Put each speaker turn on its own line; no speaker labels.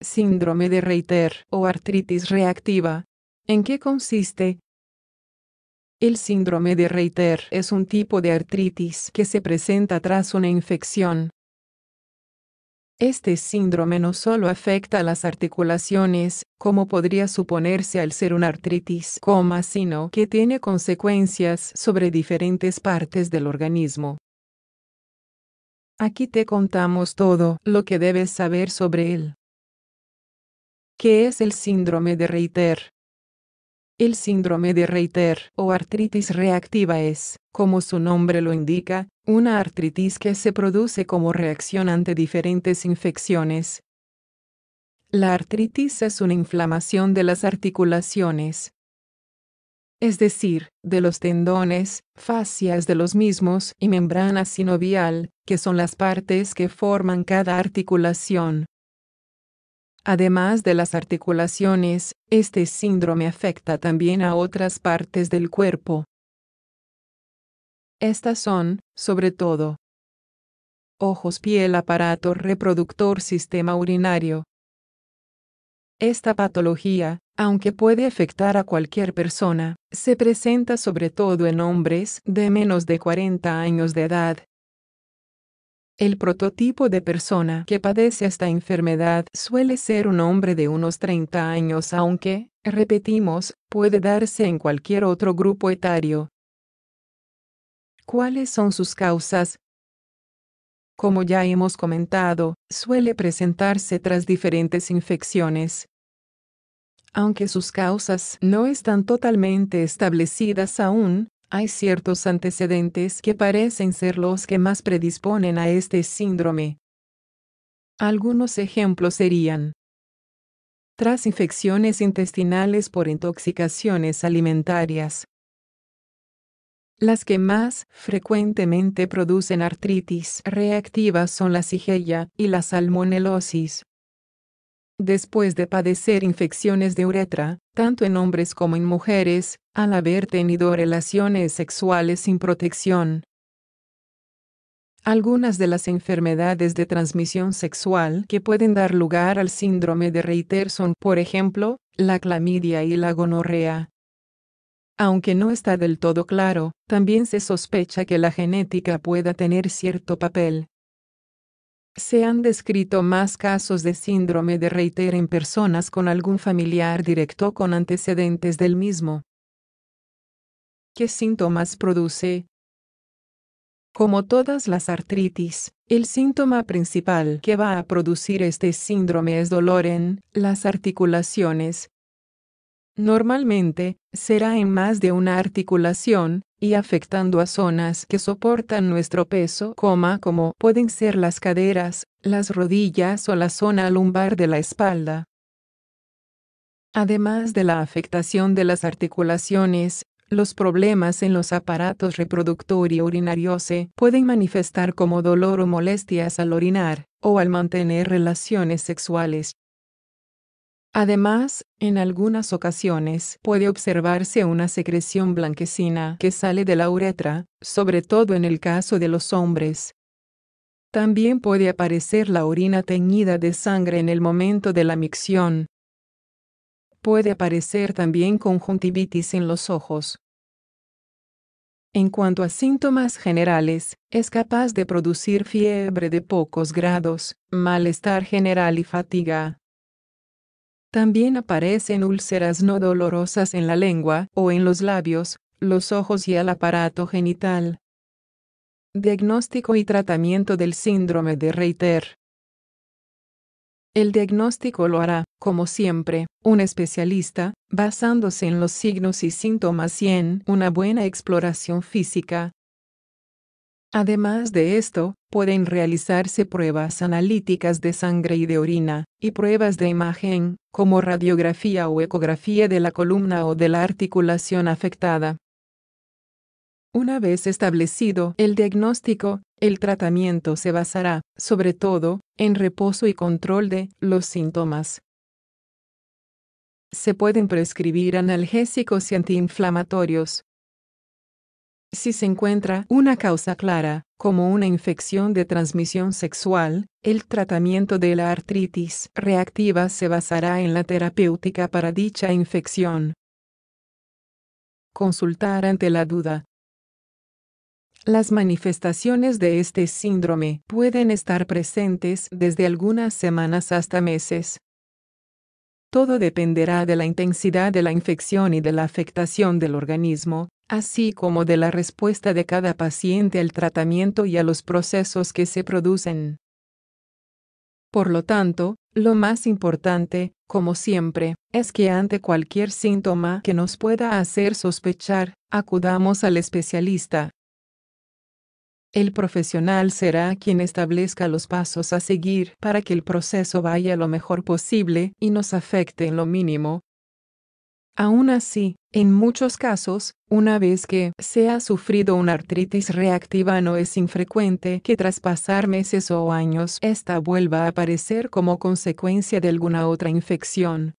Síndrome de Reiter o artritis reactiva. ¿En qué consiste? El síndrome de Reiter es un tipo de artritis que se presenta tras una infección este síndrome no solo afecta a las articulaciones, como podría suponerse al ser una artritis, sino que tiene consecuencias sobre diferentes partes del organismo. Aquí te contamos todo lo que debes saber sobre él. ¿Qué es el síndrome de Reiter? El síndrome de Reiter o artritis reactiva es, como su nombre lo indica, una artritis que se produce como reacción ante diferentes infecciones. La artritis es una inflamación de las articulaciones, es decir, de los tendones, fascias de los mismos y membrana sinovial, que son las partes que forman cada articulación. Además de las articulaciones, este síndrome afecta también a otras partes del cuerpo. Estas son, sobre todo, ojos, piel, aparato reproductor, sistema urinario. Esta patología, aunque puede afectar a cualquier persona, se presenta sobre todo en hombres de menos de 40 años de edad, el prototipo de persona que padece esta enfermedad suele ser un hombre de unos 30 años, aunque, repetimos, puede darse en cualquier otro grupo etario. ¿Cuáles son sus causas? Como ya hemos comentado, suele presentarse tras diferentes infecciones. Aunque sus causas no están totalmente establecidas aún, hay ciertos antecedentes que parecen ser los que más predisponen a este síndrome. Algunos ejemplos serían tras infecciones intestinales por intoxicaciones alimentarias. Las que más frecuentemente producen artritis reactiva son la cigella y la salmonelosis. Después de padecer infecciones de uretra, tanto en hombres como en mujeres, al haber tenido relaciones sexuales sin protección. Algunas de las enfermedades de transmisión sexual que pueden dar lugar al síndrome de Reiter son, por ejemplo, la clamidia y la gonorrea. Aunque no está del todo claro, también se sospecha que la genética pueda tener cierto papel. Se han descrito más casos de síndrome de Reiter en personas con algún familiar directo con antecedentes del mismo. ¿Qué síntomas produce? Como todas las artritis, el síntoma principal que va a producir este síndrome es dolor en las articulaciones. Normalmente, será en más de una articulación, y afectando a zonas que soportan nuestro peso, como pueden ser las caderas, las rodillas o la zona lumbar de la espalda. Además de la afectación de las articulaciones, los problemas en los aparatos reproductor y urinario se pueden manifestar como dolor o molestias al orinar, o al mantener relaciones sexuales, Además, en algunas ocasiones puede observarse una secreción blanquecina que sale de la uretra, sobre todo en el caso de los hombres. También puede aparecer la orina teñida de sangre en el momento de la micción. Puede aparecer también conjuntivitis en los ojos. En cuanto a síntomas generales, es capaz de producir fiebre de pocos grados, malestar general y fatiga. También aparecen úlceras no dolorosas en la lengua o en los labios, los ojos y el aparato genital. Diagnóstico y tratamiento del síndrome de Reiter. El diagnóstico lo hará, como siempre, un especialista, basándose en los signos y síntomas y en una buena exploración física, Además de esto, pueden realizarse pruebas analíticas de sangre y de orina, y pruebas de imagen, como radiografía o ecografía de la columna o de la articulación afectada. Una vez establecido el diagnóstico, el tratamiento se basará, sobre todo, en reposo y control de los síntomas. Se pueden prescribir analgésicos y antiinflamatorios, si se encuentra una causa clara, como una infección de transmisión sexual, el tratamiento de la artritis reactiva se basará en la terapéutica para dicha infección. Consultar ante la duda. Las manifestaciones de este síndrome pueden estar presentes desde algunas semanas hasta meses. Todo dependerá de la intensidad de la infección y de la afectación del organismo, así como de la respuesta de cada paciente al tratamiento y a los procesos que se producen. Por lo tanto, lo más importante, como siempre, es que ante cualquier síntoma que nos pueda hacer sospechar, acudamos al especialista. El profesional será quien establezca los pasos a seguir para que el proceso vaya lo mejor posible y nos afecte en lo mínimo, Aún así, en muchos casos, una vez que se ha sufrido una artritis reactiva no es infrecuente que tras pasar meses o años esta vuelva a aparecer como consecuencia de alguna otra infección.